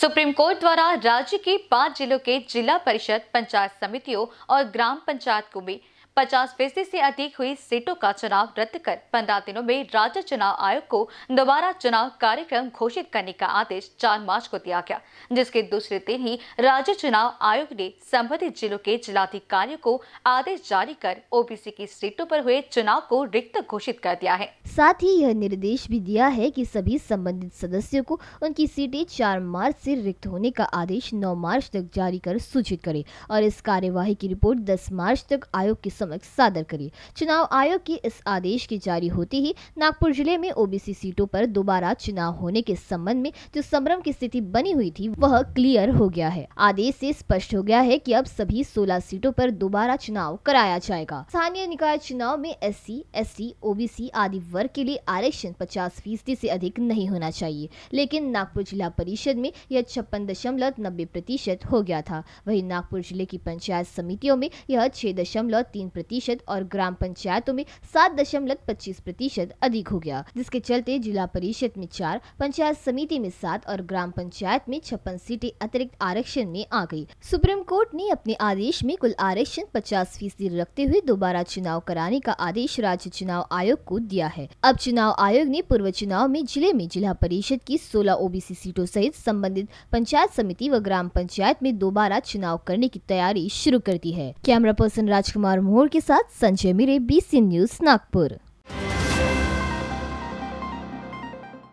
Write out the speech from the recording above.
supreme court द्वारा राज्य के पांच जिलों के जिला परिषद पंचायत समितियों और ग्राम पंचायत को भी पचास फीसदी से अधिक हुई सीटों का चुनाव रद्द कर पंद्रह दिनों में राज्य चुनाव आयोग को दोबारा चुनाव कार्यक्रम घोषित करने का आदेश चार मार्च को दिया गया जिसके दूसरे दिन ही राज्य चुनाव आयोग ने संबंधित जिलों के जिलाधिकारियों को आदेश जारी कर ओबीसी की सीटों पर हुए चुनाव को रिक्त घोषित कर दिया है साथ ही यह निर्देश भी दिया है की सभी संबंधित सदस्यों को उनकी सीटें चार मार्च ऐसी रिक्त होने का आदेश नौ मार्च तक जारी कर सूचित करे और इस कार्यवाही की रिपोर्ट दस मार्च तक आयोग के समक्ष सादर करी चुनाव आयोग की इस आदेश के जारी होते ही नागपुर जिले में ओबीसी सीटों पर दोबारा चुनाव होने के संबंध में जो संभ्रम की स्थिति बनी हुई थी वह क्लियर हो गया है आदेश से स्पष्ट हो गया है कि अब सभी 16 सीटों पर दोबारा चुनाव कराया जाएगा स्थानीय निकाय चुनाव में एस सी एस टी आदि वर्ग के लिए आरक्षण पचास फीसदी ऐसी अधिक नहीं होना चाहिए लेकिन नागपुर जिला परिषद में यह छप्पन दशमलव नब्बे प्रतिशत हो गया था वही नागपुर जिले की पंचायत समितियों में यह छह दशमलव तीन प्रतिशत और ग्राम पंचायतों में सात दशमलव पच्चीस प्रतिशत अधिक हो गया जिसके चलते जिला परिषद में चार पंचायत समिति में सात और ग्राम पंचायत में छप्पन सीटें अतिरिक्त आरक्षण में आ गई सुप्रीम कोर्ट ने अपने आदेश में कुल आरक्षण पचास फीसदी रखते हुए दोबारा चुनाव कराने का आदेश राज्य चुनाव आयोग को दिया है अब चुनाव आयोग ने पूर्व चुनाव में जिले में जिला परिषद की सोलह ओबीसी सीटों सहित संबंधित पंचायत समिति व ग्राम पंचायत में दोबारा चुनाव करने की तैयारी शुरू कर दी है कैमरा पर्सन राजकुमार मोहन राहोर के साथ Sanjay Mire B C news Nagpur